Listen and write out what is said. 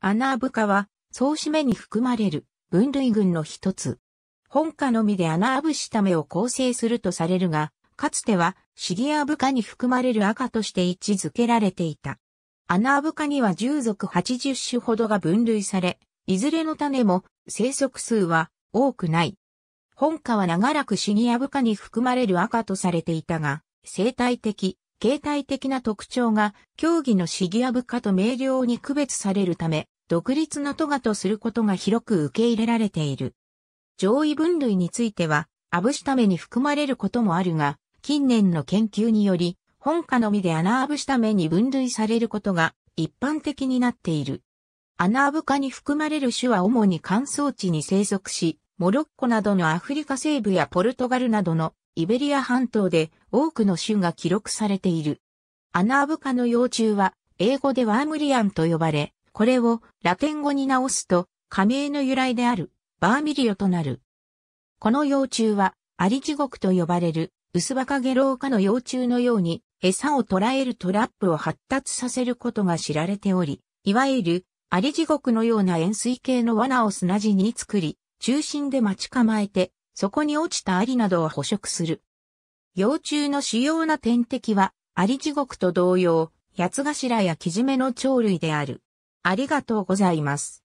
アナーブカは、総締めに含まれる分類群の一つ。本科のみでアナーブタ目を構成するとされるが、かつてはシギアブカに含まれる赤として位置づけられていた。アナーブカには10属80種ほどが分類され、いずれの種も生息数は多くない。本科は長らくシギアブカに含まれる赤とされていたが、生態的、形態的な特徴が競技のシギア部下と明瞭に区別されるため、独立のトガとすることが広く受け入れられている。上位分類については、アブシタメに含まれることもあるが、近年の研究により、本科のみでアナアブシタメに分類されることが一般的になっている。アナアブ科に含まれる種は主に乾燥地に生息し、モロッコなどのアフリカ西部やポルトガルなどのイベリア半島で多くの種が記録されている。アナアブカの幼虫は英語でワームリアンと呼ばれ、これをラテン語に直すと仮名の由来であるバーミリオとなる。この幼虫はアリ地獄と呼ばれるウスバカゲロウカの幼虫のように餌を捕らえるトラップを発達させることが知られており、いわゆるアリ地獄のような円錐形の罠を砂地に作り、中心で待ち構えてそこに落ちたアリなどを捕食する。幼虫の主要な天敵は、アリ地獄と同様、八頭やキジメの鳥類である。ありがとうございます。